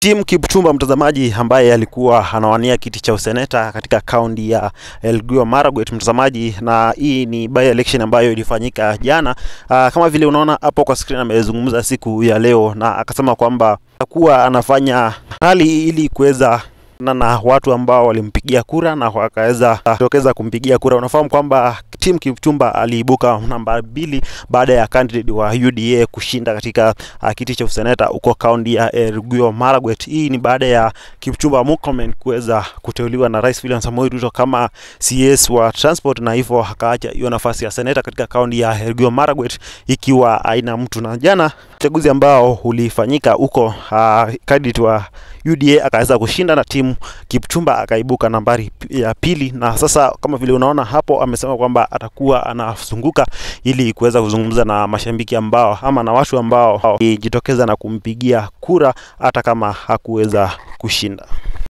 Tim Kipchumba, mtazamaji ambaye alikuwa anawania kiti cha useneta katika kaunti ya Elgeyo Marakwet, mtazamaji, na hii ni by election ambayo ilifanyika jana. Aa, ah, kama vile unaona hapo kwa screen amezungumza siku ya leo na akasema kwamba atakuwa anafanya hali ili kuweza na watu ambao walimpigia kura na wakaweza tokeza ah, kumpigia kura. Unafahamu kwamba ah, Tim Kipchumba aliibuka namba mbili baada ya candidate wa UDA kushinda katika uh, kiti cha useneta huko kaunti ya Elgeyo Marakwet. Hii ni baada ya Kipchumba Murkomen kuweza kuteuliwa na Rais William Samoei Ruto kama CS wa transport, na hivyo akaacha hiyo nafasi ya seneta katika kaunti ya Elgeyo Marakwet ikiwa aina mtu na jana uchaguzi ambao ulifanyika huko uh, wa UDA akaweza kushinda na timu Kipchumba akaibuka nambari ya pili, na sasa kama vile unaona hapo, amesema kwamba atakuwa anazunguka ili kuweza kuzungumza na mashambiki ambao ama na watu ambao ijitokeza na kumpigia kura hata kama hakuweza kushinda.